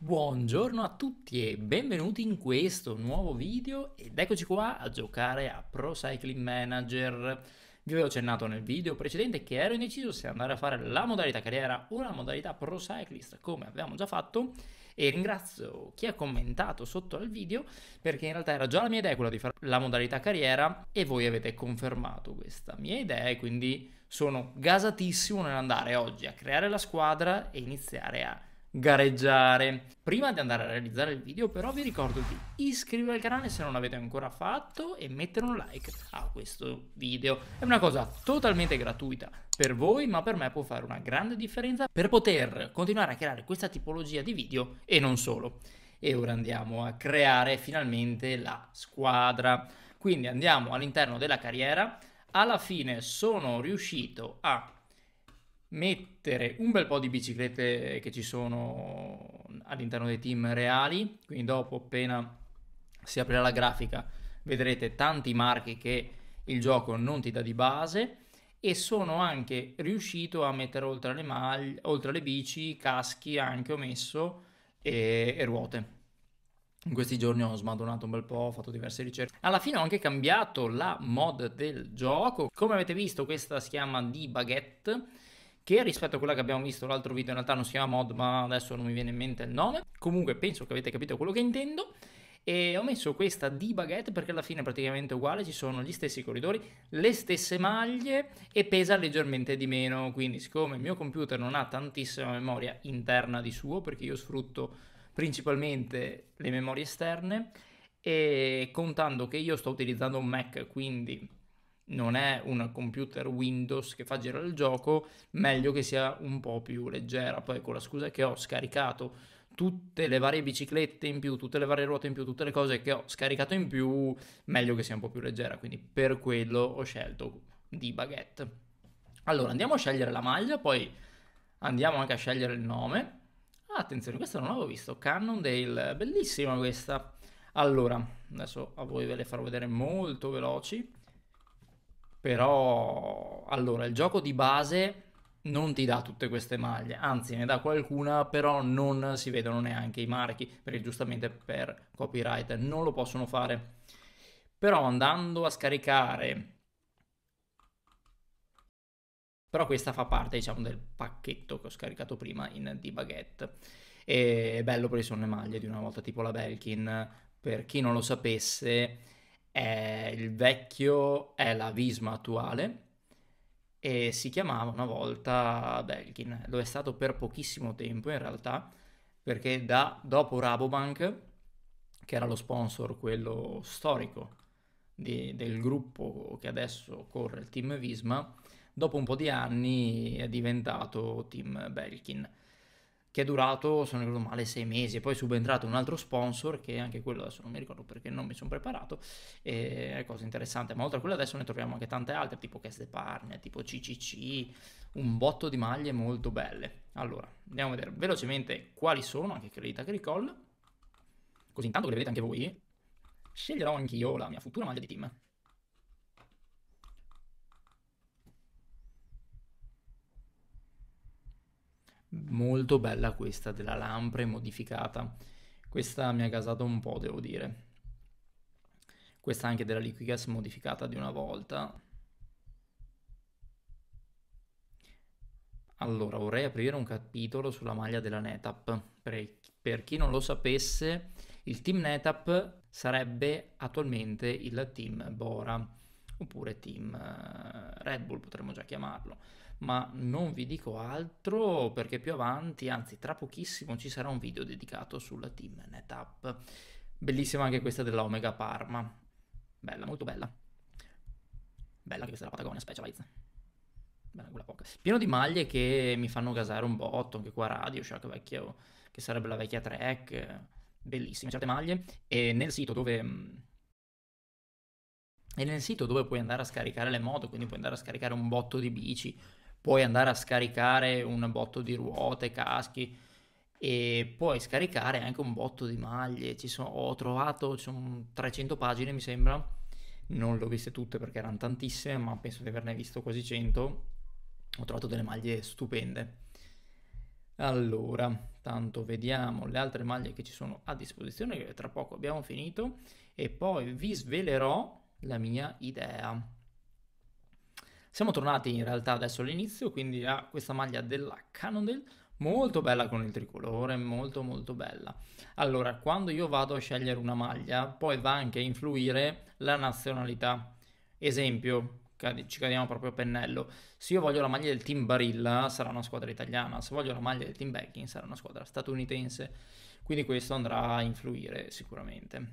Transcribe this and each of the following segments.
Buongiorno a tutti e benvenuti in questo nuovo video ed eccoci qua a giocare a Pro Cycling Manager. Vi avevo accennato nel video precedente che ero indeciso se andare a fare la modalità carriera o la modalità Pro Cyclist come abbiamo già fatto e ringrazio chi ha commentato sotto al video perché in realtà era già la mia idea quella di fare la modalità carriera e voi avete confermato questa mia idea e quindi sono gasatissimo nell'andare oggi a creare la squadra e iniziare a gareggiare. Prima di andare a realizzare il video però vi ricordo di iscrivervi al canale se non l'avete ancora fatto e mettere un like a questo video. È una cosa totalmente gratuita per voi ma per me può fare una grande differenza per poter continuare a creare questa tipologia di video e non solo. E ora andiamo a creare finalmente la squadra. Quindi andiamo all'interno della carriera. Alla fine sono riuscito a mettere un bel po' di biciclette che ci sono all'interno dei team reali, quindi dopo appena si aprirà la grafica vedrete tanti marchi che il gioco non ti dà di base e sono anche riuscito a mettere oltre le, maglie, oltre le bici, caschi anche ho messo e, e ruote. In questi giorni ho smadonato un bel po', ho fatto diverse ricerche. Alla fine ho anche cambiato la mod del gioco. Come avete visto questa si chiama di baguette che rispetto a quella che abbiamo visto l'altro video in realtà non si chiama mod ma adesso non mi viene in mente il nome comunque penso che avete capito quello che intendo e ho messo questa di baguette perché alla fine è praticamente uguale, ci sono gli stessi corridori, le stesse maglie e pesa leggermente di meno, quindi siccome il mio computer non ha tantissima memoria interna di suo perché io sfrutto principalmente le memorie esterne e contando che io sto utilizzando un Mac, quindi non è un computer Windows che fa girare il gioco, meglio che sia un po' più leggera. Poi con la scusa che ho scaricato tutte le varie biciclette in più, tutte le varie ruote in più, tutte le cose che ho scaricato in più, meglio che sia un po' più leggera, quindi per quello ho scelto di baguette. Allora andiamo a scegliere la maglia, poi andiamo anche a scegliere il nome. Ah, attenzione, questa non l'avevo visto, Cannondale, bellissima questa. Allora, adesso a voi ve le farò vedere molto veloci. Però, allora, il gioco di base non ti dà tutte queste maglie, anzi ne dà qualcuna, però non si vedono neanche i marchi, perché giustamente per copyright non lo possono fare. Però andando a scaricare... Però questa fa parte, diciamo, del pacchetto che ho scaricato prima in Dibaguette. E è bello perché sono le maglie di una volta, tipo la Belkin. Per chi non lo sapesse, è il vecchio, è la Visma attuale e si chiamava una volta Belkin. Lo è stato per pochissimo tempo in realtà, perché da, dopo Rabobank, che era lo sponsor quello storico di, del gruppo che adesso corre il team Visma, dopo un po' di anni è diventato team Belkin che è durato, se non ricordo male, sei mesi. E Poi è subentrato un altro sponsor, che anche quello adesso non mi ricordo perché non mi sono preparato, e è cosa interessante. Ma oltre a quello adesso ne troviamo anche tante altre, tipo Cast Parne, tipo CCC, un botto di maglie molto belle. Allora, andiamo a vedere velocemente quali sono, anche Credit Agricole, così intanto che le vedete anche voi. Sceglierò anch'io la mia futura maglia di team. molto bella questa della lampre modificata. Questa mi ha gasato un po', devo dire. Questa anche della Liquigas modificata di una volta. Allora, vorrei aprire un capitolo sulla maglia della NetApp. Per, per chi non lo sapesse, il team NetApp sarebbe attualmente il team Bora, oppure team eh, Red Bull potremmo già chiamarlo ma non vi dico altro perché più avanti, anzi tra pochissimo, ci sarà un video dedicato sulla team NetApp. Bellissima anche questa dell'Omega Parma. Bella, molto bella. Bella che questa è la Patagonia Specialized. Bella quella poca. Pieno di maglie che mi fanno gasare un botto, anche qua Radio Shack cioè, vecchio, che sarebbe la vecchia track. Bellissime certe maglie. E nel sito dove... Mm, e nel sito dove puoi andare a scaricare le moto, quindi puoi andare a scaricare un botto di bici, puoi andare a scaricare un botto di ruote, caschi e puoi scaricare anche un botto di maglie. Sono, ho trovato sono 300 pagine, mi sembra. Non le ho viste tutte perché erano tantissime, ma penso di averne visto quasi 100. Ho trovato delle maglie stupende. Allora, tanto vediamo le altre maglie che ci sono a disposizione, che tra poco abbiamo finito, e poi vi svelerò la mia idea. Siamo tornati in realtà adesso all'inizio, quindi a questa maglia della Cannondale, molto bella con il tricolore, molto molto bella. Allora, quando io vado a scegliere una maglia, poi va anche a influire la nazionalità. Esempio, ci cadiamo proprio a pennello. Se io voglio la maglia del team Barilla, sarà una squadra italiana, se voglio la maglia del team Becking, sarà una squadra statunitense. Quindi questo andrà a influire sicuramente.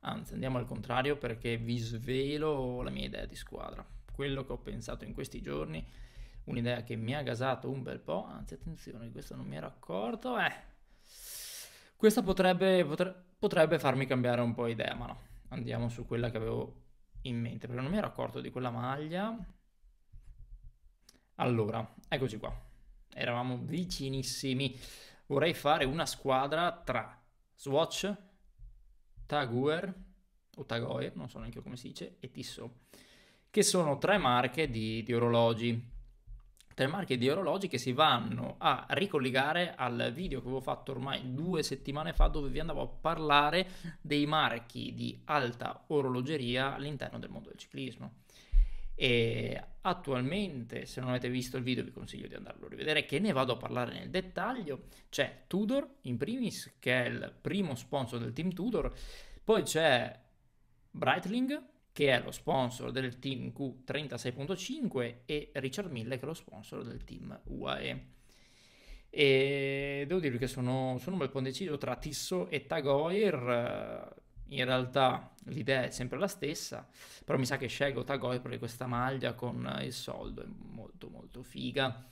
Anzi, andiamo al contrario perché vi svelo la mia idea di squadra quello che ho pensato in questi giorni, un'idea che mi ha gasato un bel po', anzi attenzione, questo non mi ero accorto, eh, questa potrebbe, potre, potrebbe farmi cambiare un po' idea, ma no, andiamo su quella che avevo in mente, perché non mi ero accorto di quella maglia. Allora, eccoci qua, eravamo vicinissimi, vorrei fare una squadra tra Swatch, Taguer o Tagoer, non so neanche come si dice, e Tissot che sono tre marche di, di orologi. Tre marche di orologi che si vanno a ricollegare al video che avevo fatto ormai due settimane fa dove vi andavo a parlare dei marchi di alta orologeria all'interno del mondo del ciclismo. E attualmente, se non avete visto il video, vi consiglio di andarlo a rivedere, che ne vado a parlare nel dettaglio. C'è Tudor, in primis, che è il primo sponsor del team Tudor, poi c'è Breitling, che è lo sponsor del team Q36.5 e Richard Mille che è lo sponsor del team UAE. E devo dirvi che sono, sono un bel po' indeciso tra Tisso e Tagoir. Eh, in realtà l'idea è sempre la stessa, però mi sa che scelgo Tagoir perché questa maglia con il soldo è molto molto figa.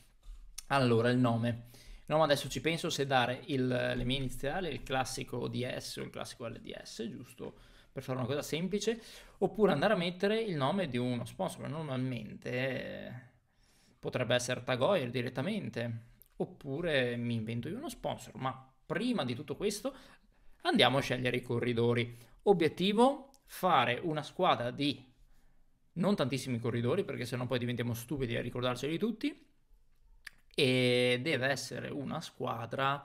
Allora, il nome. No, ma adesso ci penso se dare il, le mie iniziali, il classico DS o il classico LDS, giusto? per fare una cosa semplice, oppure andare a mettere il nome di uno sponsor, normalmente eh, potrebbe essere Tagoyer direttamente, oppure mi invento io uno sponsor, ma prima di tutto questo andiamo a scegliere i corridori. Obiettivo fare una squadra di non tantissimi corridori perché sennò poi diventiamo stupidi a ricordarceli tutti e deve essere una squadra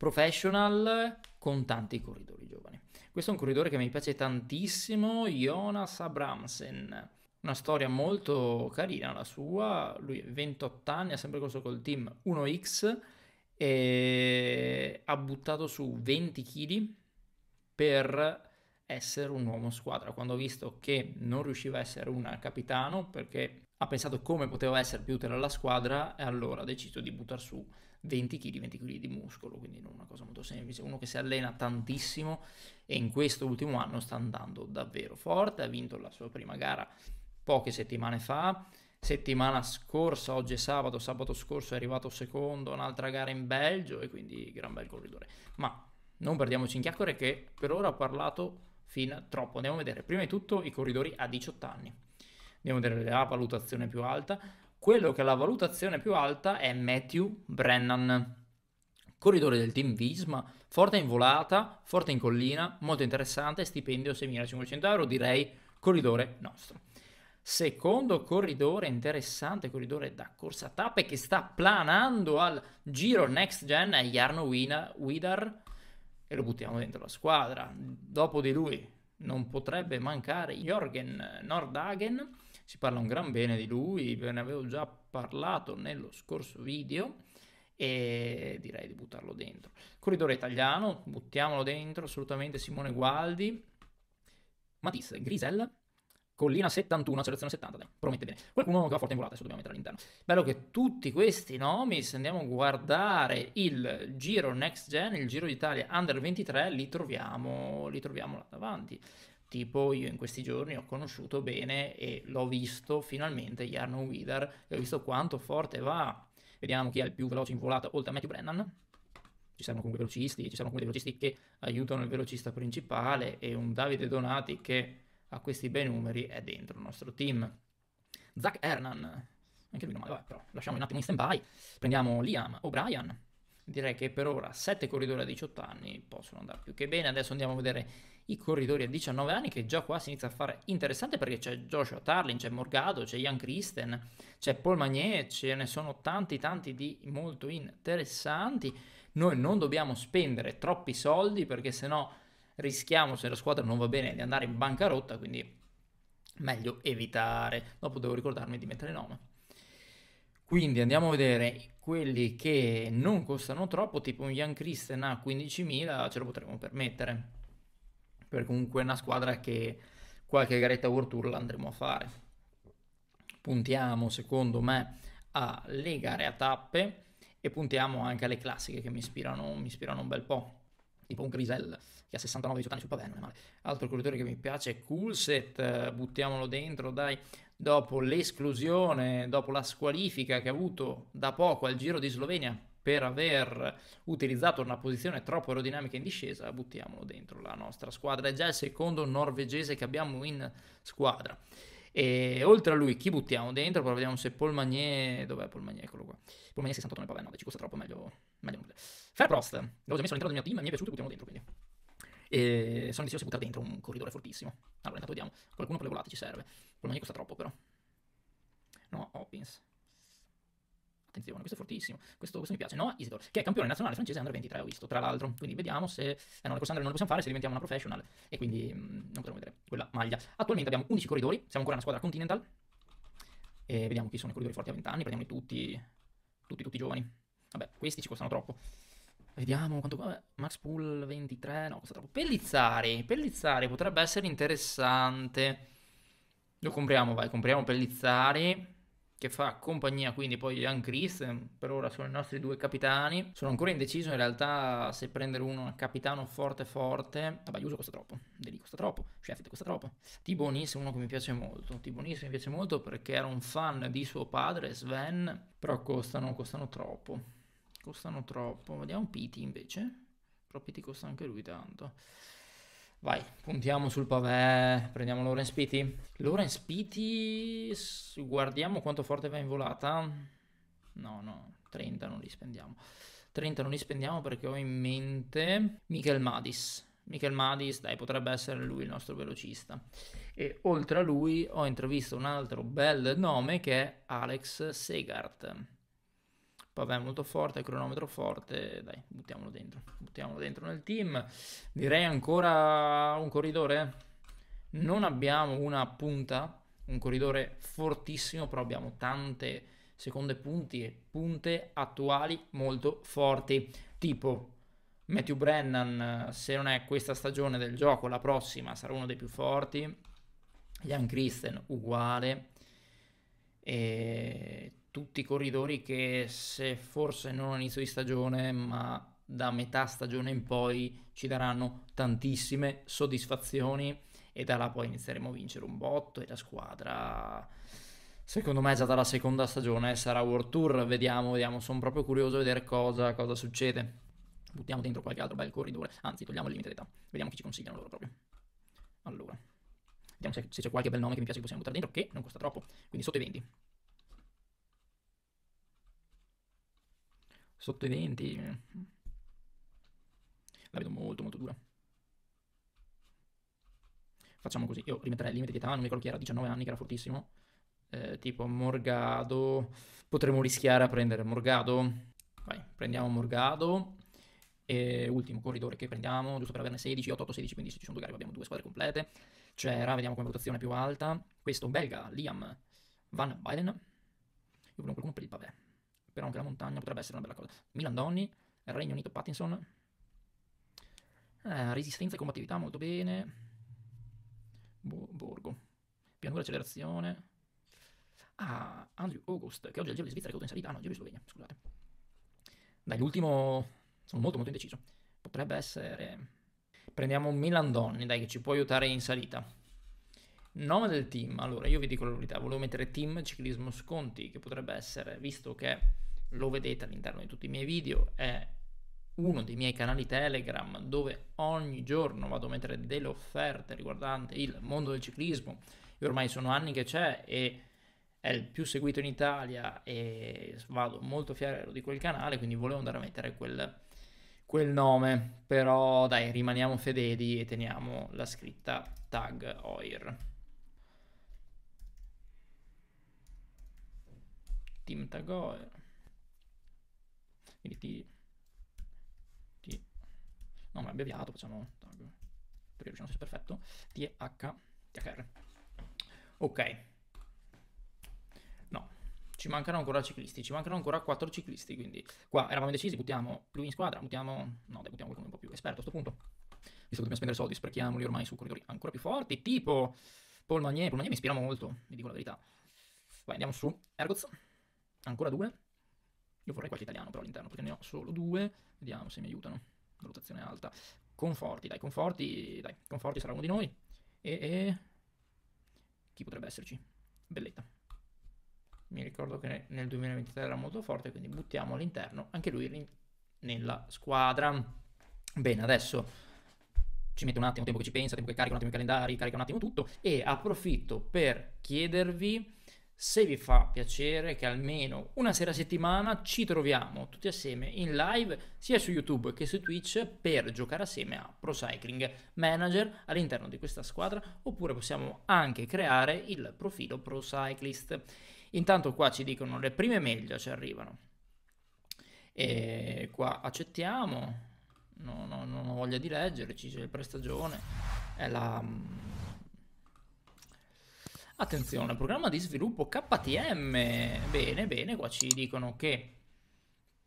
professional con tanti corridori giovani. Questo è un corridore che mi piace tantissimo, Jonas Abramsen. Una storia molto carina la sua, lui 28 anni, ha sempre corso col team 1X e ha buttato su 20 kg per essere un uomo squadra. Quando ho visto che non riusciva a essere un capitano perché ha pensato come poteva essere più utile alla squadra e allora ha deciso di buttare su 20 kg, 20 kg di muscolo, quindi non una cosa molto semplice, uno che si allena tantissimo e in questo ultimo anno sta andando davvero forte, ha vinto la sua prima gara poche settimane fa, settimana scorsa, oggi è sabato, sabato scorso è arrivato secondo, un'altra gara in Belgio e quindi gran bel corridore. Ma non perdiamoci in chiacchiere che per ora ha parlato fin troppo, andiamo a vedere prima di tutto i corridori a 18 anni, andiamo a vedere la valutazione più alta, quello che ha la valutazione più alta è Matthew Brennan. Corridore del team Visma, forte in volata, forte in collina, molto interessante, stipendio 6.500 euro, direi corridore nostro. Secondo corridore interessante, corridore da corsa tappe che sta planando al giro next gen è Jarno Widar e lo buttiamo dentro la squadra. Dopo di lui non potrebbe mancare Jorgen Nordhagen si parla un gran bene di lui, ve ne avevo già parlato nello scorso video e direi di buttarlo dentro. Corridore italiano, buttiamolo dentro, assolutamente Simone Gualdi, Matisse Grisel, Collina 71, selezione 70, dai, promette bene. Qualcuno che va forte in volata, adesso dobbiamo mettere all'interno. Bello che tutti questi nomi, se andiamo a guardare il Giro Next Gen, il Giro d'Italia Under 23, li troviamo, li troviamo là davanti. Tipo io in questi giorni ho conosciuto bene e l'ho visto finalmente Jarno Widar e ho visto quanto forte va. Vediamo chi è il più veloce in volata oltre a Matthew Brennan. Ci servono comunque velocisti, ci servono comunque velocisti che aiutano il velocista principale e un Davide Donati che a questi bei numeri è dentro il nostro team. Zach Hernan, anche lui non male, vabbè, però lasciamo un attimo in stand-by. Prendiamo Liam O'Brien, direi che per ora 7 corridori a 18 anni possono andare più che bene. Adesso andiamo a vedere i corridori a 19 anni che già qua si inizia a fare interessante perché c'è Joshua Tarlin, c'è Morgado, c'è Ian Christen, c'è Paul Magnet, ce ne sono tanti tanti di molto interessanti. Noi non dobbiamo spendere troppi soldi perché sennò rischiamo se la squadra non va bene di andare in bancarotta, quindi meglio evitare. Dopo devo ricordarmi di mettere il nome. Quindi andiamo a vedere quelli che non costano troppo, tipo un Jan Christen a 15.000 ce lo potremmo permettere per comunque una squadra che qualche garetta World Tour l'andremo a fare. Puntiamo, secondo me, alle gare a tappe e puntiamo anche alle classiche che mi ispirano, mi ispirano un bel po'. Tipo un Grisel che ha 69 18 anni sul pavè, non è male. Altro corridore che mi piace è Coolset, buttiamolo dentro, dai. Dopo l'esclusione, dopo la squalifica che ha avuto da poco al Giro di Slovenia, per aver utilizzato una posizione troppo aerodinamica in discesa, buttiamolo dentro la nostra squadra. È già il secondo norvegese che abbiamo in squadra. E oltre a lui, chi buttiamo dentro? Poi vediamo se Paul Magnier. Dov'è Paul Magnier? Eccolo qua. Paul Magnier 68, vabbè, 9, ci costa troppo, meglio. meglio nulla. Fer Prost, l'ho già messo all'interno del mio team, mi è piaciuto, buttiamo dentro quindi. E sono deciso di buttare dentro un corridore fortissimo. Allora, intanto vediamo. Qualcuno per le volate ci serve. Paul Magnier costa troppo, però. No, Hoppins. Attenzione, questo è fortissimo. Questo, questo mi piace. No, Isidore, che è campione nazionale francese under 23, ho visto, tra l'altro. Quindi vediamo se... Eh no, la corsa under non la possiamo fare, se diventiamo una professional. E quindi mh, mm, non potremo vedere quella maglia. Attualmente abbiamo 11 corridori, siamo ancora una squadra continental. E vediamo chi sono i corridori forti a 20 anni, prendiamoli tutti, tutti, tutti giovani. Vabbè, questi ci costano troppo. Vediamo quanto... Vabbè, eh, Max Pool 23, no, costa troppo. Pellizzari, Pellizzari potrebbe essere interessante. Lo compriamo, vai, compriamo Pellizzari che fa compagnia quindi poi a Christen, per ora sono i nostri due capitani. Sono ancora indeciso in realtà se prendere uno capitano forte forte. Vabbè, Iuso costa troppo, Deli costa troppo, Sheffield costa troppo. Tibonis è uno che mi piace molto, Tibonis mi piace molto perché era un fan di suo padre Sven, però costano, costano troppo, costano troppo. Vediamo Piti invece, però Piti costa anche lui tanto. Vai, puntiamo sul pavè, prendiamo Lorenz Piti. Lorenz Piti, guardiamo quanto forte va in volata. No, no, 30 non li spendiamo. 30 non li spendiamo perché ho in mente Michel Madis. Michel Madis, dai, potrebbe essere lui il nostro velocista. E oltre a lui ho intravisto un altro bel nome che è Alex Segart vabbè molto forte, cronometro forte, dai, buttiamolo dentro, buttiamolo dentro nel team. Direi ancora un corridore? Non abbiamo una punta, un corridore fortissimo, però abbiamo tante seconde punti e punte attuali molto forti, tipo Matthew Brennan, se non è questa stagione del gioco, la prossima sarà uno dei più forti. Jan Christen uguale. E tutti i corridori che se forse non all'inizio di stagione, ma da metà stagione in poi ci daranno tantissime soddisfazioni e da là poi inizieremo a vincere un botto e la squadra secondo me già dalla seconda stagione eh, sarà World Tour, vediamo, vediamo, sono proprio curioso di vedere cosa, cosa succede. Buttiamo dentro qualche altro bel corridore, anzi togliamo il limite d'età, vediamo chi ci consigliano loro proprio. Allora, vediamo se, se c'è qualche bel nome che mi piace che possiamo buttare dentro, che non costa troppo, quindi sotto i 20. sotto i 20. La vedo molto molto dura. Facciamo così, io rimetterei il limite di età, non mi ricordo chi era, 19 anni che era fortissimo. Eh, tipo Morgado, potremmo rischiare a prendere Morgado. Vai, prendiamo Morgado. E ultimo corridore che prendiamo, giusto per averne 16, 8, 8, 16, 15, ci sono due gare, abbiamo due squadre complete. C'era, vediamo come votazione più alta. Questo belga, Liam Van Biden. Io volevo qualcuno per il pavè però anche la montagna potrebbe essere una bella cosa. Milan Donny, Regno Unito Pattinson. Eh, resistenza e combattività, molto bene. Bo- borgo. Pianura accelerazione. Ah, Andrew August, che oggi è il Giro di Svizzera, è caduto in salita. Ah no, il Giro di Slovenia, scusate. Dai, l'ultimo... Sono molto molto indeciso. Potrebbe essere... Prendiamo Milan Donny, dai, che ci può aiutare in salita. Nome del team, allora io vi dico la verità, volevo mettere team ciclismo sconti, che potrebbe essere, visto che lo vedete all'interno di tutti i miei video, è uno dei miei canali Telegram dove ogni giorno vado a mettere delle offerte riguardanti il mondo del ciclismo. Io ormai sono anni che c'è e è il più seguito in Italia e vado molto fiero di quel canale, quindi volevo andare a mettere quel, quel nome, però dai, rimaniamo fedeli e teniamo la scritta tag OIR. Team tag OIR. Quindi T, T, nome abbreviato, facciamo tag, perché riusciamo a essere perfetto, TH, THR. Ok. No, ci mancano ancora ciclisti, ci mancano ancora quattro ciclisti, quindi qua eravamo decisi, buttiamo più in squadra, buttiamo, no, dai, buttiamo qualcuno un po' più esperto a questo punto. Visto che dobbiamo spendere soldi, sprechiamoli ormai su corridori ancora più forti, tipo Paul Magnier, Paul Magnier mi ispira molto, vi dico la verità. Vai, andiamo su Ergoz, ancora due. Io vorrei qualche italiano però all'interno perché ne ho solo due. Vediamo se mi aiutano. Valutazione alta. Conforti, dai, Conforti, dai, Conforti sarà uno di noi. E, e... chi potrebbe esserci? Belletta. Mi ricordo che nel 2023 era molto forte, quindi buttiamo all'interno anche lui nella squadra. Bene, adesso ci mette un attimo tempo che ci pensa, tempo che carica un attimo i calendari, carica un attimo tutto e approfitto per chiedervi se vi fa piacere che almeno una sera a settimana ci troviamo tutti assieme in live sia su YouTube che su Twitch per giocare assieme a Pro Cycling Manager all'interno di questa squadra oppure possiamo anche creare il profilo Pro Cyclist. Intanto qua ci dicono le prime mail ci arrivano. E qua accettiamo. No, no, non ho voglia di leggere, c'è il prestagione. È la Attenzione, programma di sviluppo KTM. Bene, bene, qua ci dicono che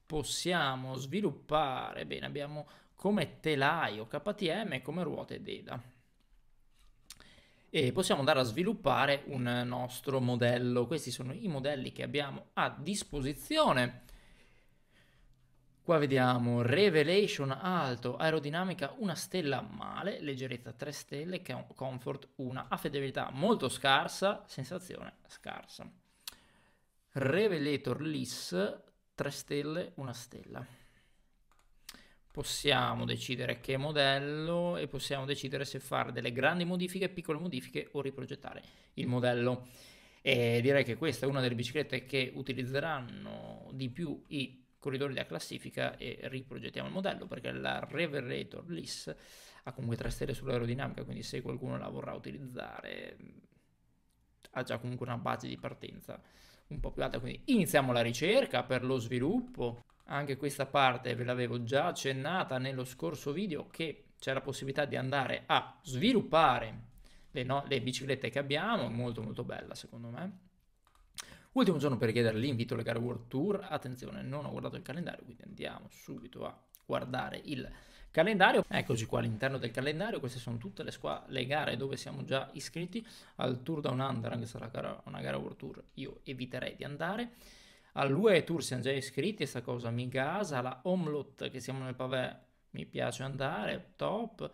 possiamo sviluppare, bene, abbiamo come telaio KTM e come ruote DEDA. E possiamo andare a sviluppare un nostro modello. Questi sono i modelli che abbiamo a disposizione. Qua vediamo Revelation alto, aerodinamica una stella male, leggerezza 3 stelle, comfort 1, affidabilità molto scarsa, sensazione scarsa. Revelator Liss 3 stelle, 1 stella. Possiamo decidere che modello e possiamo decidere se fare delle grandi modifiche, piccole modifiche o riprogettare il modello. E direi che questa è una delle biciclette che utilizzeranno di più i corridori della classifica e riprogettiamo il modello perché la Reverator LIS ha comunque 3 stelle sull'aerodinamica, quindi se qualcuno la vorrà utilizzare ha già comunque una base di partenza un po' più alta, quindi iniziamo la ricerca per lo sviluppo. Anche questa parte ve l'avevo già accennata nello scorso video che c'è la possibilità di andare a sviluppare le, no le biciclette che abbiamo, molto molto bella secondo me. Ultimo giorno per chiedere l'invito alle gare World Tour. Attenzione, non ho guardato il calendario, quindi andiamo subito a guardare il calendario. Eccoci qua all'interno del calendario, queste sono tutte le, squa- le gare dove siamo già iscritti. Al Tour Down Under, anche se sarà una gara World Tour, io eviterei di andare. All'UE Tour siamo già iscritti, questa cosa mi gasa. La Omlot, che siamo nel pavè, mi piace andare, top.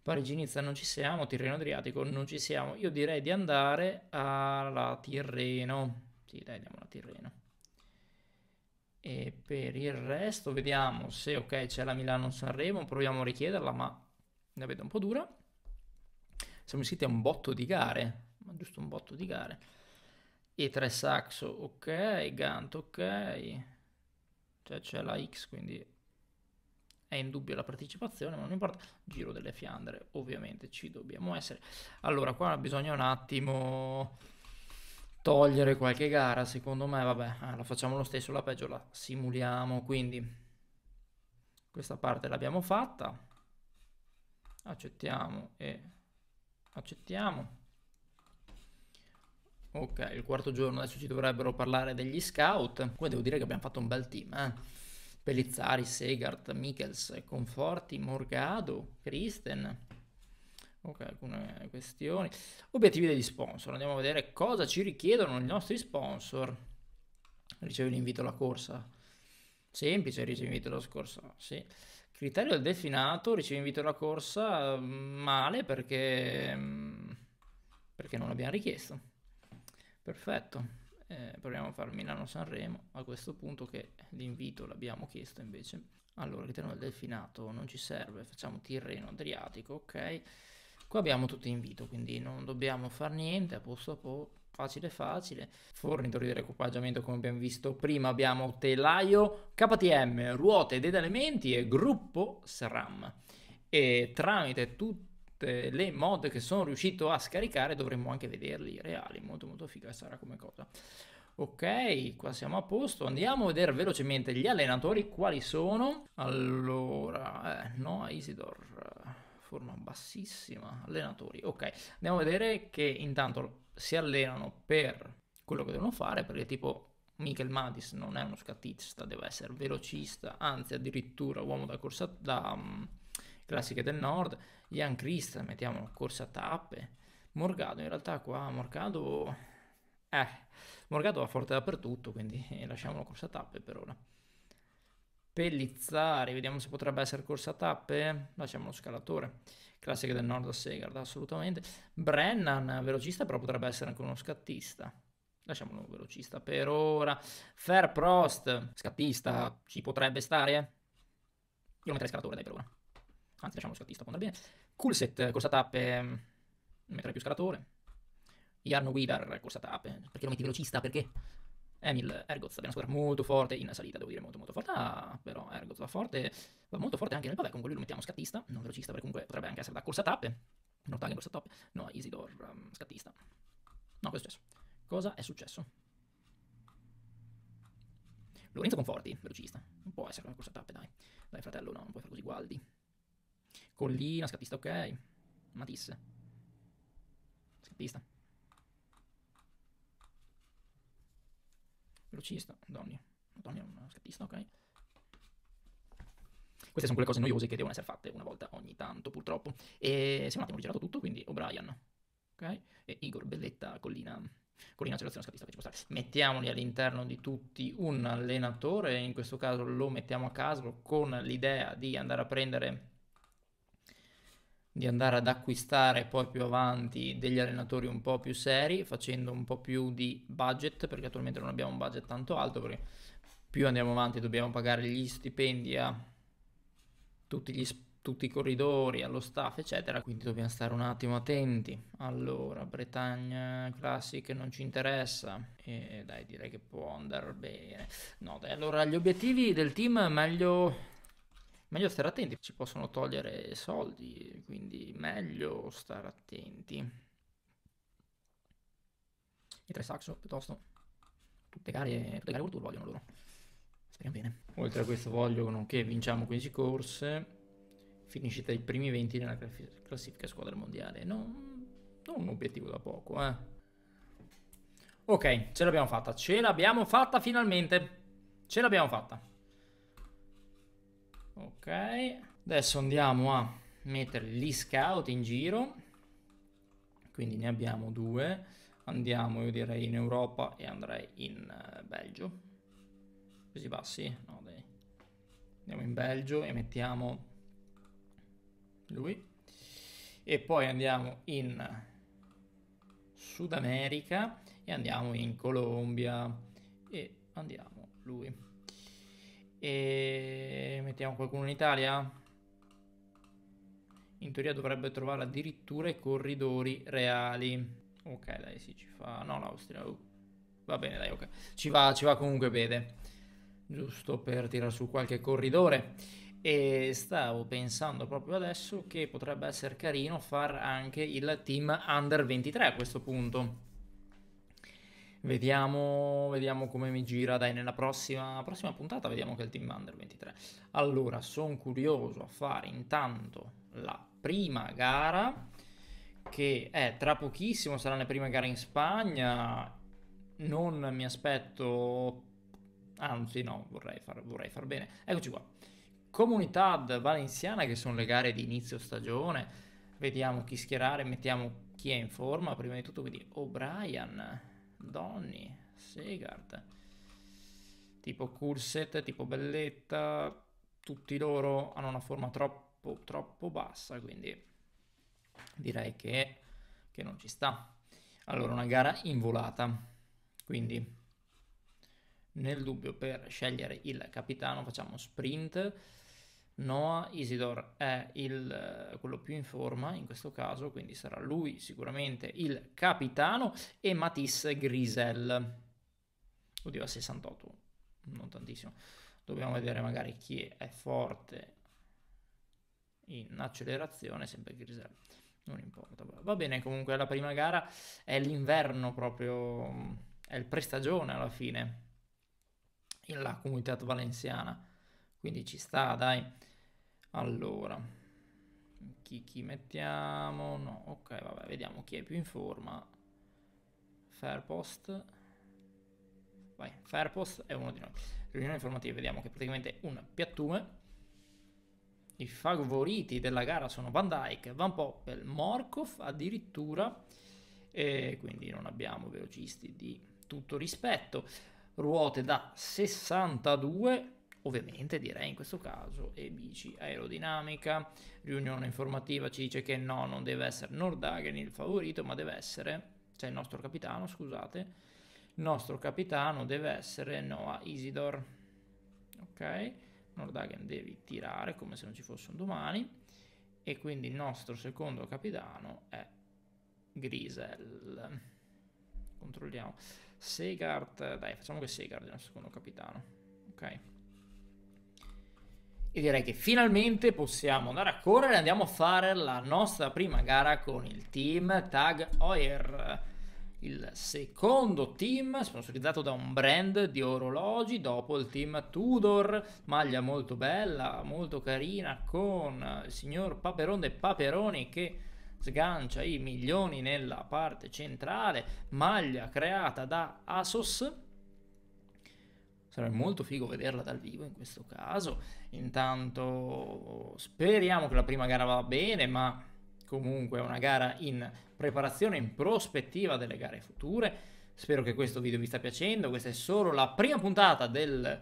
Parigi-Nizza non ci siamo, Tirreno Adriatico non ci siamo. Io direi di andare alla Tirreno partire, diamo la Tirreno. E per il resto vediamo se ok c'è la Milano-Sanremo, proviamo a richiederla, ma la vedo un po' dura. Siamo iscritti a un botto di gare, ma giusto un botto di gare. E3 Saxo, ok, Gant, ok. Cioè c'è la X, quindi è in dubbio la partecipazione, ma non importa. Giro delle Fiandre, ovviamente ci dobbiamo essere. Allora, qua bisogna un attimo togliere qualche gara, secondo me, vabbè, ah, la facciamo lo stesso, la peggio la simuliamo, quindi questa parte l'abbiamo fatta, accettiamo e accettiamo. Ok, il quarto giorno adesso ci dovrebbero parlare degli scout, qua devo dire che abbiamo fatto un bel team, eh? Pellizzari, Segart, Michels, Conforti, Morgado, Kristen, Ok, alcune questioni. Obiettivi degli sponsor. Andiamo a vedere cosa ci richiedono i nostri sponsor. Ricevi l'invito alla corsa. Semplice, ricevi l'invito alla corsa. Sì. Criterio del delfinato, ricevi l'invito alla corsa mm, male perché, mm, perché non l'abbiamo richiesto. Perfetto. Eh, proviamo a fare Milano-Sanremo a questo punto che l'invito l'abbiamo chiesto invece. Allora, criterio del delfinato non ci serve, facciamo Tirreno-Adriatico, ok. Qua abbiamo tutto in invito, quindi non dobbiamo fare niente, a posto a posto, facile facile. Fornitori di equipaggiamento come abbiamo visto prima, abbiamo telaio, KTM, ruote ed elementi e gruppo SRAM. E tramite tutte le mod che sono riuscito a scaricare dovremmo anche vederli reali, molto molto figa sarà come cosa. Ok, qua siamo a posto. Andiamo a vedere velocemente gli allenatori quali sono. Allora, eh, no, Isidor forma bassissima, allenatori. Ok, andiamo a vedere che intanto si allenano per quello che devono fare, perché tipo Michael Madis non è uno scattista, deve essere velocista, anzi addirittura uomo da corsa da um, classiche del nord, Jan Christ, mettiamo corsa tappe, Morgado in realtà qua Morgado eh, Morgado va forte dappertutto, quindi eh, lasciamolo corsa tappe per ora. Pellizzari, vediamo se potrebbe essere corsa a tappe. Lasciamo lo scalatore, classica del nord a Segard, assolutamente. Brennan, velocista, però potrebbe essere anche uno scattista. Lasciamolo velocista per ora. Fair Prost, scattista, ci potrebbe stare? Io lo metterei scalatore, dai, per ora. Anzi, lasciamo lo scattista, può andare bene. Coolset, corsa a tappe, metterei più scalatore. Jarno Guidar, corsa a tappe. Perché lo metti velocista? Perché? Eh, Emil Ergoz è una squadra molto forte in salita, devo dire molto molto forte, ah, però Ergoz va forte, va molto forte anche nel pavè, comunque lui lo mettiamo scattista, non velocista perché comunque potrebbe anche essere da corsa tappe, non taglia corsa tappe, no Isidor um, scattista, no cosa è successo? Cosa è successo? Lorenzo Conforti, velocista, non può essere una corsa tappe dai, dai fratello no, non puoi fare così Gualdi, Collina scattista ok, Matisse, scattista. velocista, Donny, Donny è un scattista, ok? Queste sono quelle cose noiose che devono essere fatte una volta ogni tanto, purtroppo. E siamo un attimo girato tutto, quindi O'Brien, ok? E Igor Belletta, Collina... Collina Celazione Scattista che ci può stare. Mettiamoli all'interno di tutti un allenatore, in questo caso lo mettiamo a caso con l'idea di andare a prendere di andare ad acquistare poi più avanti degli allenatori un po' più seri, facendo un po' più di budget, perché attualmente non abbiamo un budget tanto alto, perché più andiamo avanti dobbiamo pagare gli stipendi a tutti, gli, tutti i corridori, allo staff, eccetera, quindi dobbiamo stare un attimo attenti. Allora, Bretagna Classic non ci interessa, e dai direi che può andare bene. No, dai, allora gli obiettivi del team meglio meglio stare attenti, ci possono togliere soldi, quindi meglio stare attenti. I tre saxo piuttosto. Tutte gare, tutte gare World Tour vogliono loro. Speriamo bene. Oltre a questo vogliono che vinciamo 15 corse, finisci tra i primi 20 nella classifica squadra mondiale. Non, non un obiettivo da poco, eh. Ok, ce l'abbiamo fatta, ce l'abbiamo fatta finalmente. Ce l'abbiamo fatta. Ok. Adesso andiamo a mettere gli scout in giro. Quindi ne abbiamo due. Andiamo, io direi, in Europa e andrei in eh, Belgio. Così bassi? No, dai. Andiamo in Belgio e mettiamo lui. E poi andiamo in Sud America e andiamo in Colombia e andiamo lui. E mettiamo qualcuno in Italia? In teoria dovrebbe trovare addirittura i corridori reali. Ok, dai, sì, ci fa... No, l'Austria. Uh. Va bene, dai, ok. Ci va, ci va comunque bene. Giusto per tirare su qualche corridore. E stavo pensando proprio adesso che potrebbe essere carino far anche il team under 23 a questo punto Vediamo, vediamo come mi gira, dai, nella prossima, prossima puntata vediamo che è il Team Under 23. Allora, sono curioso a fare intanto la prima gara, che è tra pochissimo, sarà la prima gara in Spagna. Non mi aspetto, anzi no, vorrei far, vorrei far bene. Eccoci qua. Comunità Valenziana, che sono le gare di inizio stagione. Vediamo chi schierare, mettiamo chi è in forma. Prima di tutto, quindi O'Brien Donny, Segard, tipo Curset, tipo Belletta, tutti loro hanno una forma troppo, troppo bassa, quindi direi che, che non ci sta. Allora, una gara involata, quindi nel dubbio per scegliere il capitano facciamo sprint, Noah Isidor è il, eh, quello più in forma in questo caso, quindi sarà lui sicuramente il capitano e Matisse Grisel. Oddio, a 68, non tantissimo. Dobbiamo vedere magari chi è forte in accelerazione, sempre Grisel. Non importa, va bene comunque la prima gara è l'inverno proprio, è il prestagione alla fine, la comunità valenziana quindi ci sta, dai. Allora, chi, chi mettiamo? No, ok, vabbè, vediamo chi è più in forma. Fairpost. Vai, Fairpost è uno di noi. Riunione informativa, vediamo che praticamente un piattume. I favoriti della gara sono Van Dyke, Van Poppel, Morkov addirittura. E quindi non abbiamo velocisti di tutto rispetto. Ruote da 62, ovviamente direi in questo caso e bici aerodinamica. Riunione informativa ci dice che no, non deve essere Nordhagen il favorito, ma deve essere, cioè il nostro capitano, scusate, il nostro capitano deve essere Noah Isidor. Ok, Nordhagen devi tirare come se non ci fosse un domani e quindi il nostro secondo capitano è Grisel. Controlliamo. Segard, dai, facciamo che Segard è il nostro secondo capitano. Ok. E direi che finalmente possiamo andare a correre e andiamo a fare la nostra prima gara con il team Tag Heuer. Il secondo team sponsorizzato da un brand di orologi dopo il team Tudor, maglia molto bella, molto carina con il signor Paperone de Paperoni che sgancia i milioni nella parte centrale, maglia creata da Asos Sarebbe molto figo vederla dal vivo in questo caso. Intanto speriamo che la prima gara vada bene, ma comunque è una gara in preparazione, in prospettiva delle gare future. Spero che questo video vi stia piacendo. Questa è solo la prima puntata del,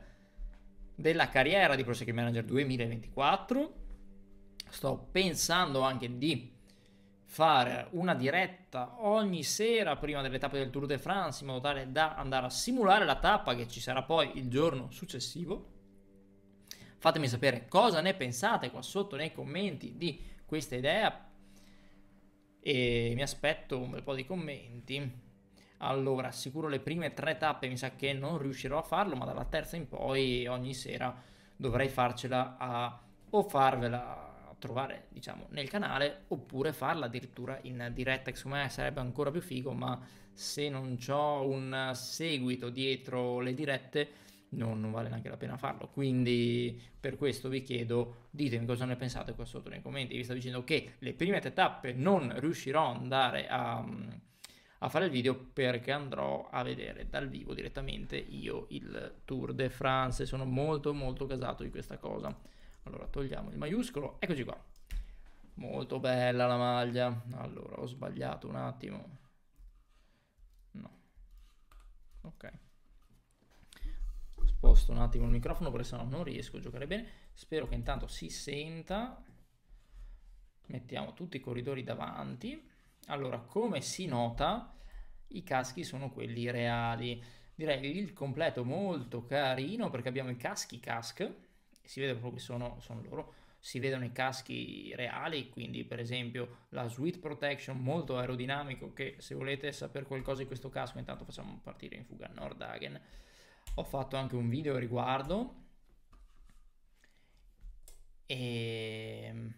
della carriera di Pro Manager 2024. Sto pensando anche di fare una diretta ogni sera prima delle tappe del Tour de France in modo tale da andare a simulare la tappa che ci sarà poi il giorno successivo. Fatemi sapere cosa ne pensate qua sotto nei commenti di questa idea e mi aspetto un bel po' di commenti. Allora, sicuro le prime tre tappe mi sa che non riuscirò a farlo, ma dalla terza in poi ogni sera dovrei farcela a, o farvela trovare diciamo nel canale oppure farla addirittura in diretta che secondo me sarebbe ancora più figo ma se non ho un seguito dietro le dirette non, non, vale neanche la pena farlo quindi per questo vi chiedo ditemi cosa ne pensate qua sotto nei commenti vi sto dicendo che le prime tre tappe non riuscirò ad andare a, a fare il video perché andrò a vedere dal vivo direttamente io il Tour de France sono molto molto casato di questa cosa allora, togliamo il maiuscolo, eccoci qua. Molto bella la maglia. Allora, ho sbagliato un attimo. No. Ok. Sposto un attimo il microfono perché sennò non riesco a giocare bene. Spero che intanto si senta. Mettiamo tutti i corridori davanti. Allora, come si nota, i caschi sono quelli reali. Direi il completo molto carino perché abbiamo i caschi cask si vede proprio che sono, sono loro si vedono i caschi reali, quindi per esempio la Sweet Protection molto aerodinamico che se volete sapere qualcosa di questo casco intanto facciamo partire in fuga Nordhagen. Ho fatto anche un video riguardo e ehm,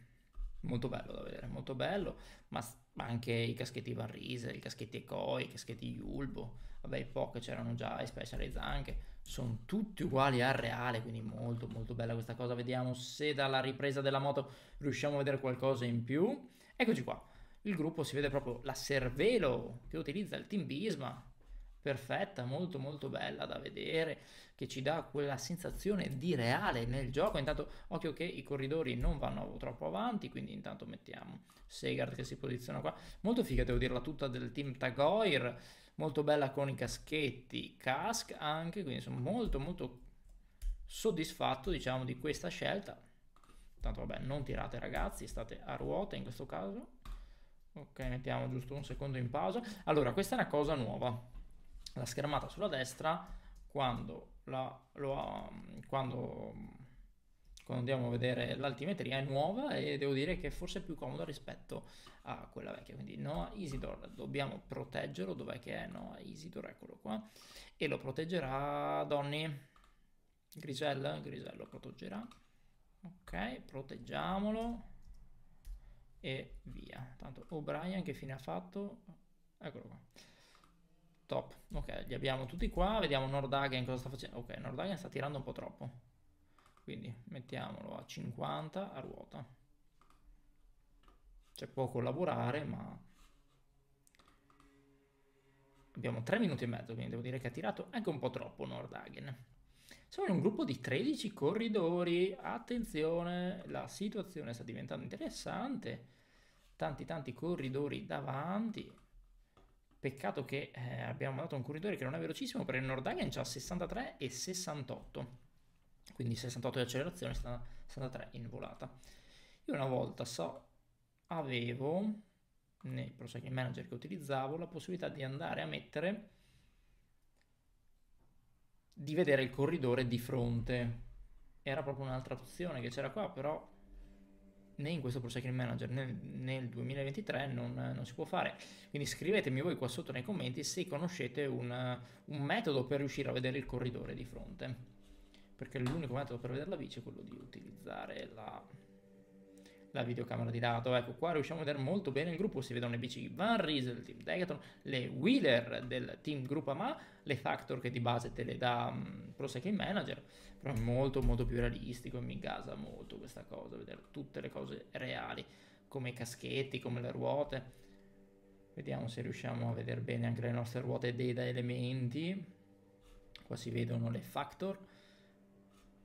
molto bello da vedere, molto bello, ma ma anche i caschetti Van Riese, i caschetti Eco, i caschetti Yulbo, vabbè i POC c'erano già, i Specialized anche, sono tutti uguali al reale, quindi molto molto bella questa cosa, vediamo se dalla ripresa della moto riusciamo a vedere qualcosa in più, eccoci qua, il gruppo si vede proprio la Cervelo che utilizza il Team Bisma, perfetta, molto molto bella da vedere, che ci dà quella sensazione di reale nel gioco. Intanto occhio che i corridori non vanno troppo avanti, quindi intanto mettiamo Segard che si posiziona qua. Molto figa, devo dirla tutta del team Tagoir, molto bella con i caschetti, cask anche, quindi sono molto molto soddisfatto diciamo di questa scelta. Tanto vabbè, non tirate ragazzi, state a ruota in questo caso. Ok, mettiamo giusto un secondo in pausa. Allora, questa è una cosa nuova la schermata sulla destra quando, la, lo, quando, quando andiamo a vedere l'altimetria è nuova e devo dire che forse è più comoda rispetto a quella vecchia quindi Noah Isidore dobbiamo proteggerlo dov'è che è Noah Isidore eccolo qua e lo proteggerà Donny Grisel lo proteggerà ok proteggiamolo e via tanto O'Brien che fine ha fatto eccolo qua Top. Ok, li abbiamo tutti qua. Vediamo Nordhagen cosa sta facendo. Ok, Nordhagen sta tirando un po' troppo. Quindi mettiamolo a 50 a ruota. C'è poco lavorare, ma... Abbiamo 3 minuti e mezzo, quindi devo dire che ha tirato anche un po' troppo Nordhagen. Siamo in un gruppo di 13 corridori. Attenzione, la situazione sta diventando interessante. Tanti tanti corridori davanti Peccato che eh, abbiamo mandato un corridore che non è velocissimo perché il Nordhagen ha 63 e 68. Quindi 68 di accelerazione, 63 in volata. Io una volta so, avevo nel Prosegno Manager che utilizzavo la possibilità di andare a mettere di vedere il corridore di fronte. Era proprio un'altra opzione che c'era qua, però né in questo Procycling Manager né nel 2023 non, non, si può fare. Quindi scrivetemi voi qua sotto nei commenti se conoscete un, un metodo per riuscire a vedere il corridore di fronte. Perché l'unico metodo per vedere la bici è quello di utilizzare la, la videocamera di dato. Ecco, qua riusciamo a vedere molto bene il gruppo. Si vedono le bici Van Ries del team Decathlon, le Wheeler del team Gruppa Ma, le Factor che di base te le dà um, mm, Pro Manager, però è molto molto più realistico e mi gasa molto questa cosa, vedere tutte le cose reali, come i caschetti, come le ruote. Vediamo se riusciamo a vedere bene anche le nostre ruote Deda Elementi. Qua si vedono le Factor.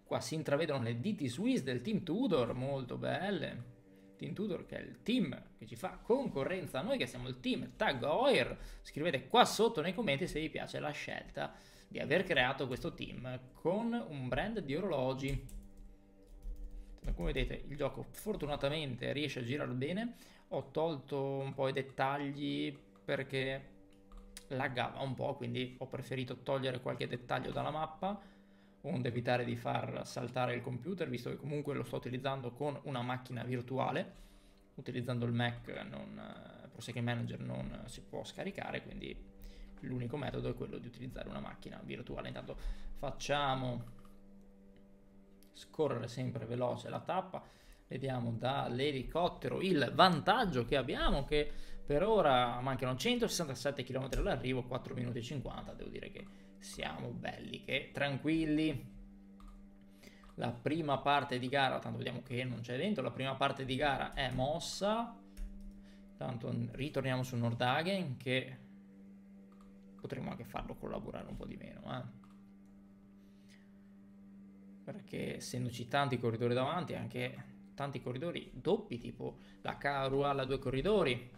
Qua si intravedono le DT Swiss del Team Tudor, molto belle. Team Tudor che è il team che ci fa concorrenza a noi che siamo il team Tagoir. Scrivete qua sotto nei commenti se vi piace la scelta di aver creato questo team con un brand di orologi. Come vedete il gioco fortunatamente riesce a girare bene, ho tolto un po' i dettagli perché laggava un po', quindi ho preferito togliere qualche dettaglio dalla mappa, onde evitare di far saltare il computer, visto che comunque lo sto utilizzando con una macchina virtuale, utilizzando il Mac, non, eh, ProSegue Manager non si può scaricare, quindi l'unico metodo è quello di utilizzare una macchina virtuale. Intanto facciamo scorrere sempre veloce la tappa, vediamo dall'elicottero il vantaggio che abbiamo che per ora mancano 167 km all'arrivo, 4 minuti e 50, devo dire che siamo belli che tranquilli. La prima parte di gara, tanto vediamo che non c'è dentro, la prima parte di gara è mossa. Tanto ritorniamo su Nordhagen che potremmo anche farlo collaborare un po' di meno, eh. Perché essendoci tanti corridori davanti, anche tanti corridori doppi, tipo la Caruala due corridori,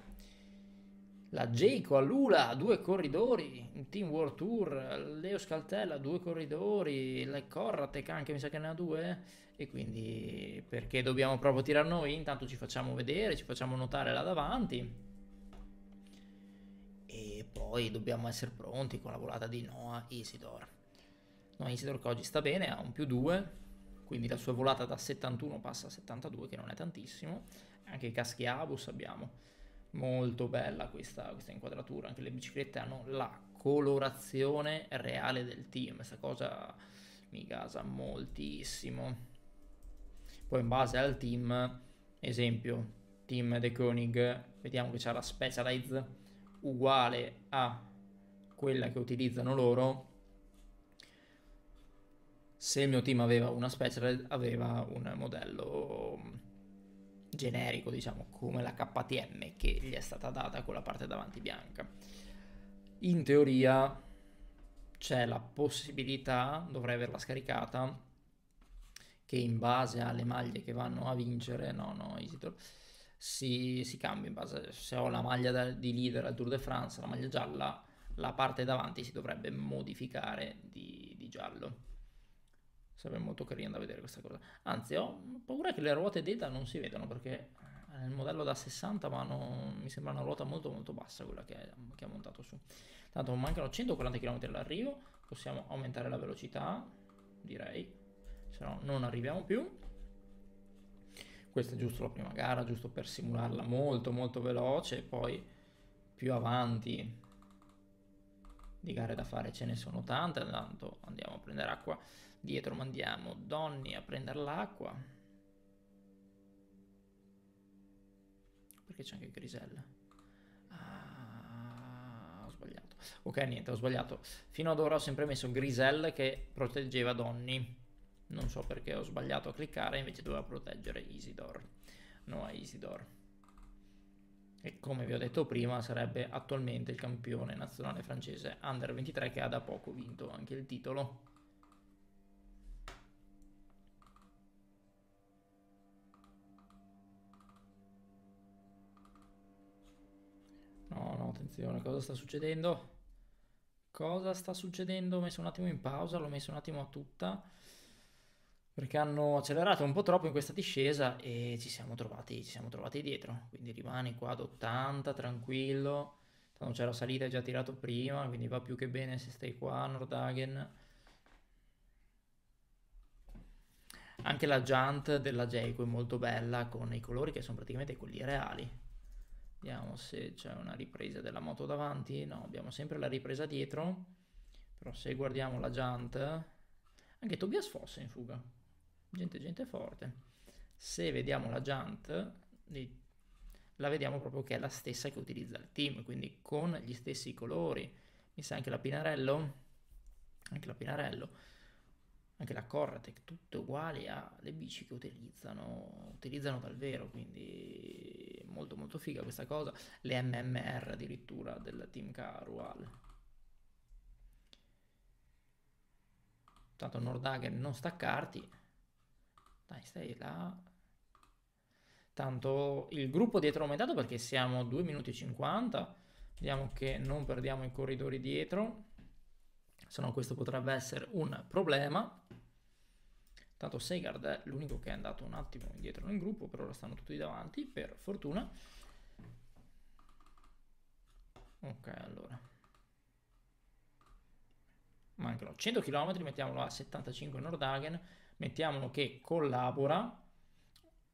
la Jayco a Lula due corridori, Team World Tour, Leo Scaltella due corridori, la Corratec anche mi sa che ne ha due e quindi perché dobbiamo proprio tirare noi? Intanto ci facciamo vedere, ci facciamo notare là davanti poi dobbiamo essere pronti con la volata di Noah Isidor. Noah Isidor che oggi sta bene, ha un più 2, quindi la sua volata da 71 passa a 72 che non è tantissimo. Anche i caschi Abus abbiamo, molto bella questa, questa inquadratura, anche le biciclette hanno la colorazione reale del team, questa cosa mi gasa moltissimo. Poi in base al team, esempio, team De Koenig, vediamo che c'è la Specialized uguale a quella che utilizzano loro, se il mio team aveva una special, aveva un modello generico, diciamo, come la KTM che gli è stata data con la parte davanti bianca. In teoria c'è la possibilità, dovrei averla scaricata, che in base alle maglie che vanno a vincere, no, no, Isidore, si, si cambia in base se ho la maglia da, di leader al Tour de France, la maglia gialla, la parte davanti si dovrebbe modificare di, di giallo. Sarebbe molto carino da vedere questa cosa. Anzi, ho paura che le ruote d'ETA non si vedano perché eh, nel modello da 60 ma non, mi sembra una ruota molto molto bassa quella che, è, che ha montato su tanto mancano 140 km all'arrivo possiamo aumentare la velocità direi se no non arriviamo più questa è giusto la prima gara, giusto per simularla molto molto veloce e poi più avanti di gare da fare ce ne sono tante, intanto andiamo a prendere acqua, dietro mandiamo Donny a prendere l'acqua, perché c'è anche Grisella, ah, ho sbagliato, ok niente ho sbagliato, fino ad ora ho sempre messo Griselle che proteggeva Donny, non so perché ho sbagliato a cliccare, invece doveva proteggere Isidore, no a Isidore. E come vi ho detto prima, sarebbe attualmente il campione nazionale francese Under 23 che ha da poco vinto anche il titolo. No, no, attenzione, cosa sta succedendo? Cosa sta succedendo? Ho messo un attimo in pausa, l'ho messo un attimo a tutta perché hanno accelerato un po' troppo in questa discesa e ci siamo trovati, ci siamo trovati dietro. Quindi rimani qua ad 80, tranquillo. Tanto c'era salita, è già tirato prima, quindi va più che bene se stai qua, Nordhagen. Anche la Giant della Jayco è molto bella con i colori che sono praticamente quelli reali. Vediamo se c'è una ripresa della moto davanti. No, abbiamo sempre la ripresa dietro. Però se guardiamo la Giant, anche Tobias Foss è in fuga gente gente forte se vediamo la Giant la vediamo proprio che è la stessa che utilizza il team quindi con gli stessi colori mi sa anche la Pinarello anche la Pinarello anche la Corratec tutte uguali alle bici che utilizzano utilizzano davvero, quindi molto molto figa questa cosa le MMR addirittura del team Carual tanto Nordhagen non staccarti dai, stai là. Tanto il gruppo dietro è aumentato perché siamo a 2 minuti e 50. Vediamo che non perdiamo i corridori dietro. Se no questo potrebbe essere un problema. Tanto Seigard è l'unico che è andato un attimo indietro nel gruppo, per ora stanno tutti davanti, per fortuna. Ok, allora. Mancano 100 km, mettiamolo a 75 Nordhagen mettiamolo che collabora,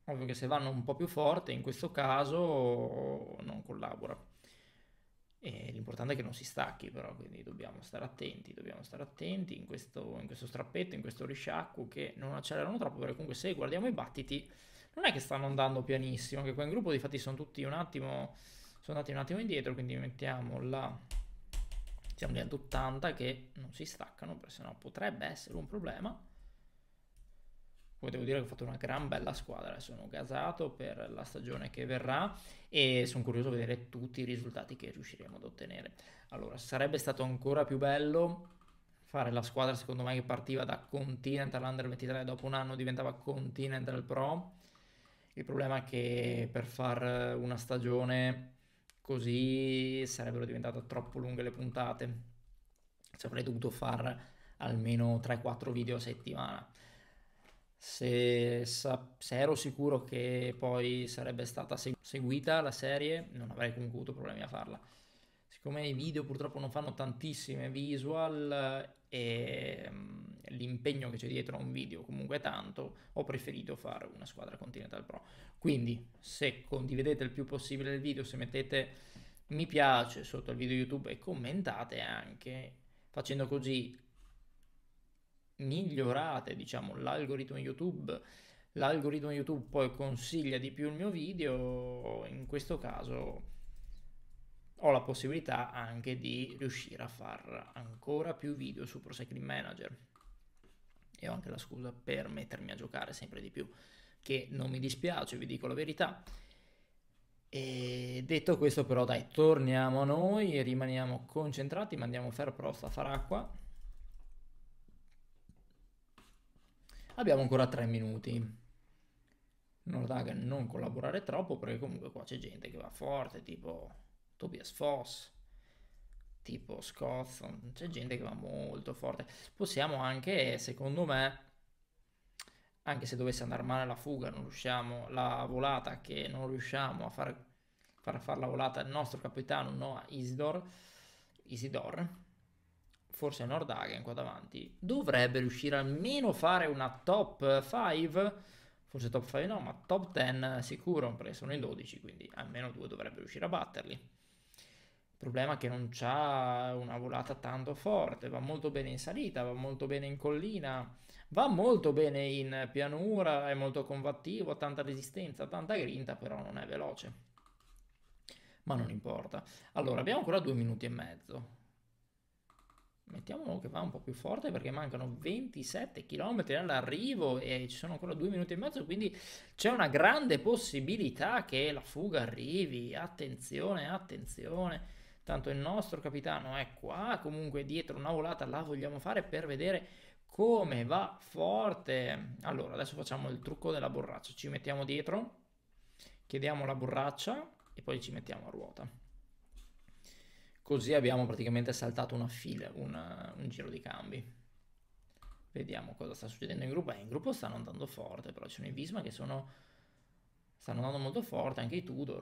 ovvio che se vanno un po' più forte, in questo caso non collabora. E l'importante è che non si stacchi però, quindi dobbiamo stare attenti, dobbiamo stare attenti in questo, in questo strappetto, in questo risciacquo che non accelerano troppo, perché comunque se guardiamo i battiti non è che stanno andando pianissimo, anche qua in gruppo difatti sono tutti un attimo, sono andati un attimo indietro, quindi mettiamo la, siamo lì ad 80 che non si staccano, perché sennò potrebbe essere un problema poi devo dire che ho fatto una gran bella squadra, sono gasato per la stagione che verrà e sono curioso di vedere tutti i risultati che riusciremo ad ottenere. Allora, sarebbe stato ancora più bello fare la squadra secondo me che partiva da Continental Under 23 dopo un anno diventava Continental Pro. Il problema è che per fare una stagione così sarebbero diventate troppo lunghe le puntate. Ci avrei dovuto fare almeno 3-4 video a settimana se, se ero sicuro che poi sarebbe stata seguita la serie, non avrei comunque avuto problemi a farla. Siccome i video purtroppo non fanno tantissime visual e mm, l'impegno che c'è dietro a un video comunque è tanto, ho preferito fare una squadra Continental Pro. Quindi se condividete il più possibile il video, se mettete mi piace sotto il video YouTube e commentate anche. Facendo così migliorate, diciamo, l'algoritmo YouTube, l'algoritmo YouTube poi consiglia di più il mio video, in questo caso ho la possibilità anche di riuscire a fare ancora più video su ProCycling Manager e ho anche la scusa per mettermi a giocare sempre di più che non mi dispiace, vi dico la verità. E detto questo però dai, torniamo a noi, e rimaniamo concentrati, mandiamo Fair Prost a far acqua Abbiamo ancora 3 minuti. Nordaga non collaborare troppo perché comunque qua c'è gente che va forte, tipo Tobias Foss, tipo Scott, c'è gente che va molto forte. Possiamo anche, secondo me, anche se dovesse andare male la fuga, non riusciamo, la volata che non riusciamo a far, far, far la volata al nostro capitano Noah Isidor, Isidor forse Nordhagen qua davanti, dovrebbe riuscire almeno a fare una top 5, forse top 5 no, ma top 10 sicuro, perché sono in 12, quindi almeno due dovrebbe riuscire a batterli. Il problema è che non ha una volata tanto forte, va molto bene in salita, va molto bene in collina, va molto bene in pianura, è molto combattivo, ha tanta resistenza, tanta grinta, però non è veloce. Ma non importa. Allora, abbiamo ancora due minuti e mezzo mettiamolo che va un po' più forte perché mancano 27 km all'arrivo e ci sono ancora due minuti e mezzo quindi c'è una grande possibilità che la fuga arrivi attenzione attenzione tanto il nostro capitano è qua comunque dietro una volata la vogliamo fare per vedere come va forte allora adesso facciamo il trucco della borraccia ci mettiamo dietro chiediamo la borraccia e poi ci mettiamo a ruota Così abbiamo praticamente saltato una fila, una, un giro di cambi. Vediamo cosa sta succedendo in gruppo. Eh, in gruppo stanno andando forte, però ci sono i Visma che sono... stanno andando molto forte, anche i Tudor.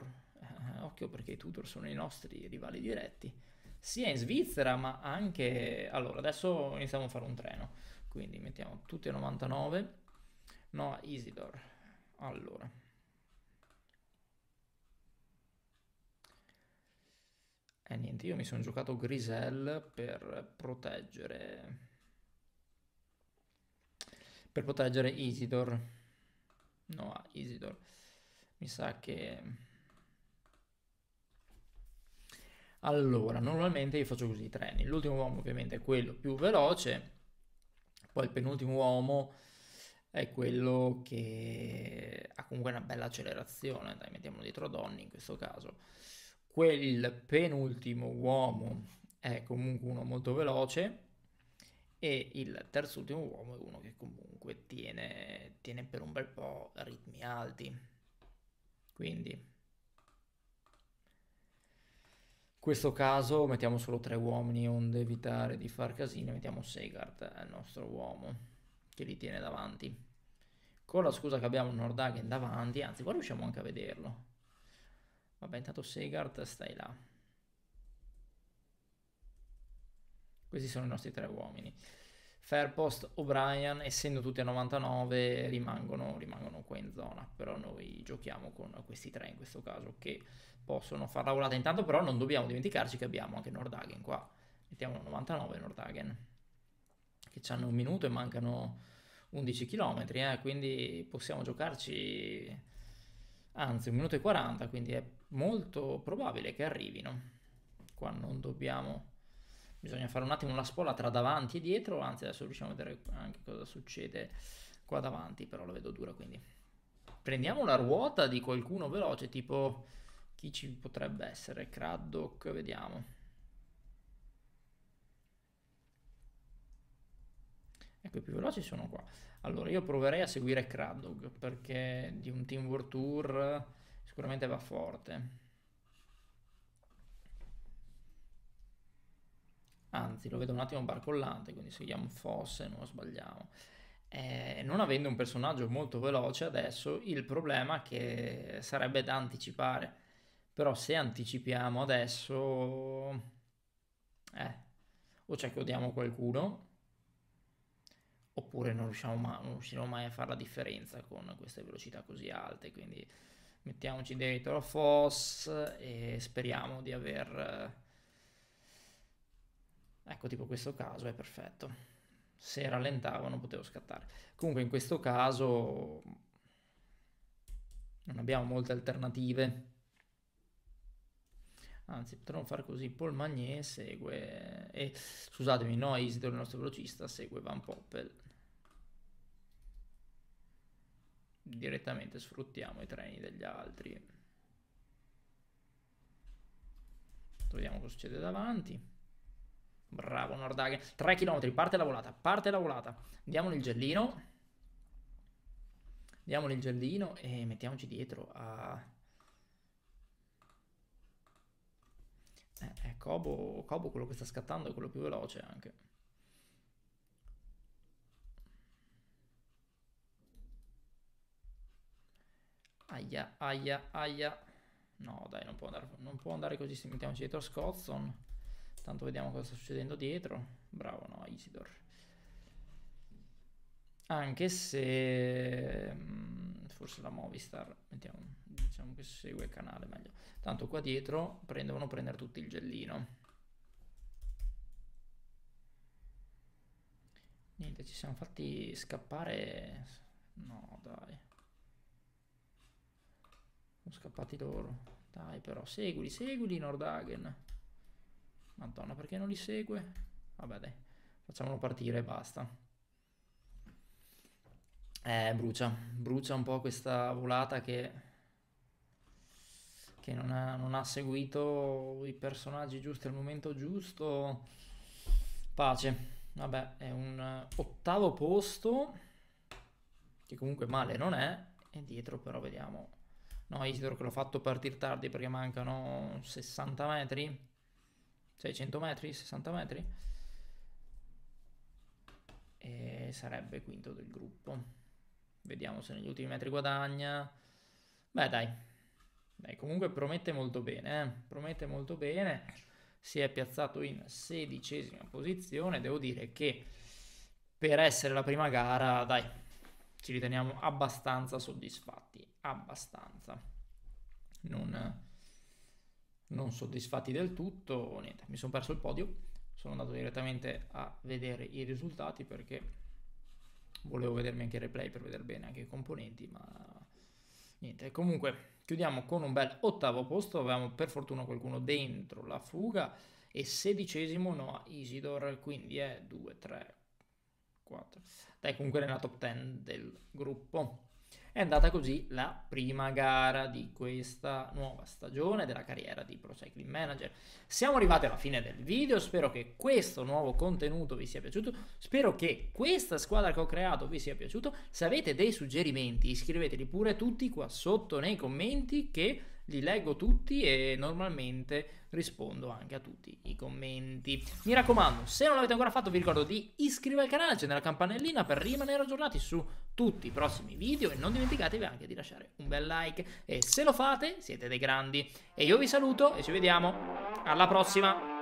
Eh, occhio perché i Tudor sono i nostri rivali diretti. Sia in Svizzera, ma anche... Allora, adesso iniziamo a fare un treno. Quindi mettiamo tutti a 99. No, Isidor. Allora... Eh niente, io mi sono giocato Grisel per proteggere... Per proteggere Isidor. No, Isidor. Mi sa che... Allora, normalmente io faccio così i treni. L'ultimo uomo ovviamente è quello più veloce, poi il penultimo uomo è quello che ha comunque una bella accelerazione, dai mettiamolo dietro Donny in questo caso quel penultimo uomo è comunque uno molto veloce e il terzultimo uomo è uno che comunque tiene, tiene per un bel po' ritmi alti. Quindi in questo caso mettiamo solo tre uomini onde evitare di far casino, mettiamo Segard, il nostro uomo che li tiene davanti. Con la scusa che abbiamo Nordhagen davanti, anzi qua riusciamo anche a vederlo. Vabbè, intanto Segard stai là. Questi sono i nostri tre uomini. Fairpost, O'Brien, essendo tutti a 99, rimangono, rimangono qua in zona. Però noi giochiamo con questi tre in questo caso che possono far la volata. Intanto però non dobbiamo dimenticarci che abbiamo anche Nordhagen qua. Mettiamo 99 Nordhagen. Che hanno un minuto e mancano 11 km, eh, quindi possiamo giocarci anzi un minuto e 40, quindi è molto probabile che arrivino. Qua non dobbiamo... Bisogna fare un attimo la spola tra davanti e dietro, anzi adesso riusciamo a vedere anche cosa succede qua davanti, però la vedo dura quindi. Prendiamo la ruota di qualcuno veloce, tipo chi ci potrebbe essere? Craddock, vediamo. Ecco, i più veloci sono qua. Allora, io proverei a seguire Craddock, perché di un Team World Tour sicuramente va forte. Anzi, lo vedo un attimo barcollante, quindi se seguiamo Fosse, non lo sbagliamo. Eh, non avendo un personaggio molto veloce adesso, il problema è che sarebbe da anticipare. Però se anticipiamo adesso... Eh, o cioè che odiamo qualcuno, oppure non, mai, non riusciremo mai a fare la differenza con queste velocità così alte, quindi mettiamoci dentro FOSS e speriamo di aver... Eh, ecco, tipo questo caso è perfetto. Se rallentavo non potevo scattare. Comunque in questo caso non abbiamo molte alternative. Anzi, potremmo fare così, Paul Magné segue... E, scusatemi, Noise il nostro velocista segue Van Poppel. direttamente sfruttiamo i treni degli altri. Vediamo cosa succede davanti. Bravo Nordhagen. 3 km, parte la volata, parte la volata. Diamogli il gellino. diamo il gellino e mettiamoci dietro a... Eh, eh, Kobo, Kobo quello che sta scattando è quello più veloce anche. Aia, aia, aia. No, dai, non può andare, non può andare così. Se mettiamoci dietro Scozzon. Tanto vediamo cosa sta succedendo dietro. Bravo, no, Isidor. Anche se... Mm, forse la Movistar, mettiamo, diciamo che segue il canale meglio. Tanto qua dietro devono prendere tutti il gellino. Niente, ci siamo fatti scappare... No, dai. Sono scappati loro. Dai però, seguili, seguili Nordhagen. Madonna, perché non li segue? Vabbè dai, facciamolo partire e basta. Eh, brucia, brucia un po' questa volata che, che non, ha, non ha seguito i personaggi giusti al momento giusto. Pace, vabbè, è un ottavo posto, che comunque male non è, e dietro però vediamo No, Isidoro che l'ho fatto partire tardi perché mancano 60 metri. 600 metri, 60 metri. E sarebbe quinto del gruppo. Vediamo se negli ultimi metri guadagna. Beh, dai. Dai, comunque promette molto bene, eh? Promette molto bene. Si è piazzato in sedicesima posizione. Devo dire che per essere la prima gara, dai, ci riteniamo abbastanza soddisfatti abbastanza. Non, non soddisfatti del tutto, niente, mi sono perso il podio, sono andato direttamente a vedere i risultati perché volevo vedermi anche il replay per vedere bene anche i componenti, ma niente, comunque chiudiamo con un bel ottavo posto, avevamo per fortuna qualcuno dentro la fuga e sedicesimo no Isidor, quindi è 2, 3, 4, dai comunque nella top 10 del gruppo. È andata così la prima gara di questa nuova stagione della carriera di Pro Cycling Manager. Siamo arrivati alla fine del video, spero che questo nuovo contenuto vi sia piaciuto, spero che questa squadra che ho creato vi sia piaciuto. Se avete dei suggerimenti iscriveteli pure tutti qua sotto nei commenti che li leggo tutti e normalmente rispondo anche a tutti i commenti. Mi raccomando, se non l'avete ancora fatto vi ricordo di iscrivervi al canale, accendere la campanellina per rimanere aggiornati su tutti i prossimi video e non dimenticatevi anche di lasciare un bel like e se lo fate siete dei grandi. E io vi saluto e ci vediamo alla prossima!